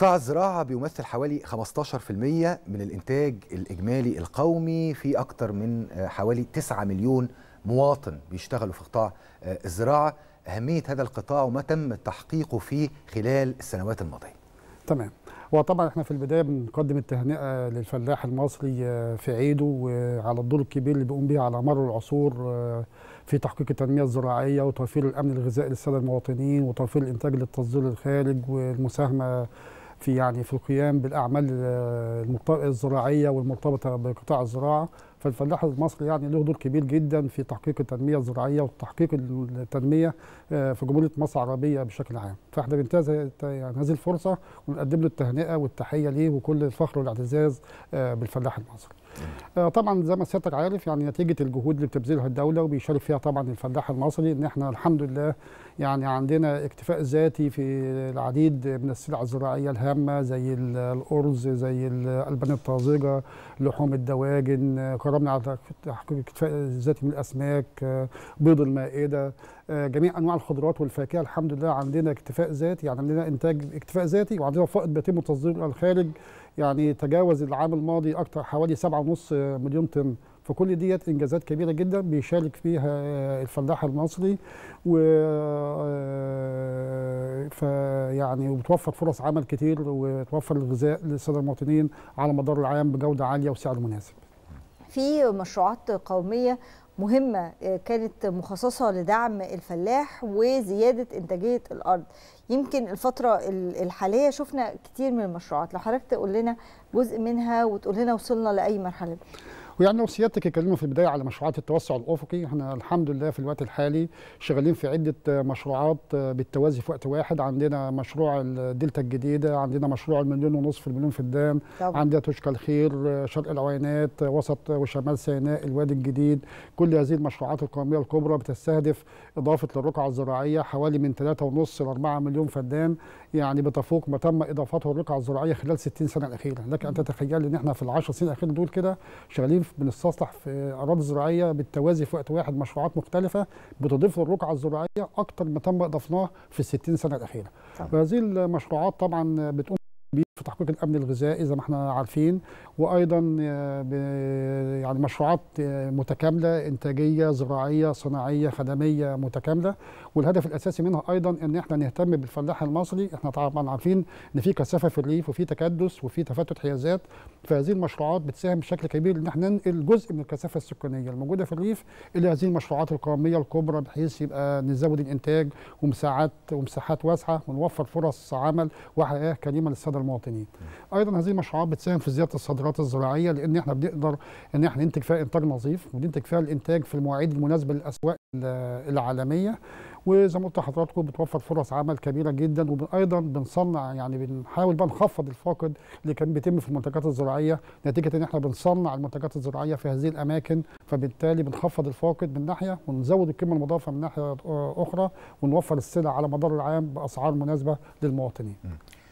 قطاع الزراعة بيمثل حوالي 15% من الإنتاج الإجمالي القومي في أكثر من آه، حوالي 9 مليون مواطن بيشتغلوا في قطاع آه، الزراعة أهمية هذا القطاع وما تم تحقيقه فيه خلال السنوات الماضية تمام وطبعا احنا في البدايه بنقدم التهنئه آه، للفلاح المصري في عيده وعلى الدور الكبير اللي بيقوم به على مر العصور في تحقيق التنميه الزراعيه وتوفير الامن الغذائي للساده المواطنين وتوفير الانتاج للتصدير للخارج والمساهمه في يعني في القيام بالاعمال الزراعيه والمرتبطه بقطاع الزراعه فالفلاح المصري يعني له دور كبير جدا في تحقيق التنميه الزراعيه وتحقيق التنميه آه، في جمهوريه مصر العربيه بشكل عام فاحنا بننتهز يعني هذه الفرصه ونقدم له التهنئه والتحيه ليه وكل الفخر والاعتزاز آه، بالفلاح المصري آه، طبعا زي ما سيادتك عارف يعني نتيجه الجهود اللي بتبذلها الدوله وبيشارك فيها طبعا الفلاح المصري ان احنا الحمد لله يعني عندنا اكتفاء ذاتي في العديد من السلع الزراعيه الهامه زي الارز زي الالبان الطازجه لحوم الدواجن اتكرمنا على تحقيق الاكتفاء الذاتي من الاسماك آه، بيض المائده آه، جميع انواع الخضروات والفاكهه الحمد لله عندنا اكتفاء ذاتي يعني عندنا انتاج اكتفاء ذاتي وعندنا فائض بيتم تصديره للخارج يعني تجاوز العام الماضي اكثر حوالي 7.5 مليون طن فكل ديت انجازات كبيره جدا بيشارك فيها آه، الفلاح المصري و فيعني وبتوفر فرص عمل كتير وتوفر الغذاء للساده المواطنين على مدار العام بجوده عاليه وسعر مناسب في مشروعات قوميه مهمة آه، كانت مخصصة لدعم الفلاح وزيادة إنتاجية الأرض يمكن الفترة الحالية شفنا كتير من المشروعات لو حضرتك تقول لنا جزء منها وتقول لنا وصلنا لأي مرحلة ويعني لو سيادتك اتكلمنا في البدايه على مشروعات التوسع الافقي احنا الحمد لله في الوقت الحالي شغالين في عده آه، مشروعات آه، بالتوازي في وقت واحد عندنا مشروع الدلتا الجديده عندنا مشروع المليون ونصف المليون في الدام طبعا. عندنا توشكا الخير آه، شرق العوينات وسط وشمال سيناء الوادي الجديد كل هذه المشروعات القوميه الكبرى بتستهدف اضافه للرقعه الزراعيه حوالي من 3.5 ل 4 مليون فدان يعني بتفوق ما تم اضافته الرقعه الزراعيه خلال 60 سنه الاخيره لك ان تتخيل ان احنا في ال 10 سنين الاخيره دول كده شغالين بنستصلح في اراضي زراعيه بالتوازي في وقت واحد مشروعات مختلفه بتضيف للرقعه الزراعيه اكتر ما تم اضافناه في ال 60 سنه الاخيره. وهذه المشروعات طبعا بتقوم في تحقيق الامن الغذائي زي ما احنا عارفين وايضا آه، يعني مشروعات آه، متكامله انتاجيه زراعيه صناعيه خدميه متكامله والهدف الاساسي منها ايضا ان احنا نهتم بالفلاح المصري احنا طبعا عارفين ان في كثافه في الريف وفي تكدس وفي تفتت حيازات فهذه المشروعات بتساهم بشكل كبير ان احنا ننقل جزء من الكثافه السكانيه الموجوده في الريف الى هذه المشروعات القوميه الكبرى بحيث يبقى نزود الانتاج ومساحات ومساحات واسعه ونوفر فرص عمل وحياه كريمه للساده المواطنين التانيين ايضا هذه المشروعات بتساهم في زياده الصادرات الزراعيه لان احنا بنقدر ان احنا ننتج فيها انتاج نظيف وننتج فيها الانتاج في المواعيد المناسبه للاسواق العالميه وزي ما قلت لحضراتكم بتوفر فرص عمل كبيره جدا وايضا بنصنع يعني بنحاول بقى نخفض الفاقد اللي كان بيتم في المنتجات الزراعيه نتيجه ان احنا بنصنع المنتجات الزراعيه في هذه الاماكن فبالتالي بنخفض الفاقد من ناحيه ونزود القيمه المضافه من ناحيه اخرى ونوفر السلع على مدار العام باسعار مناسبه للمواطنين.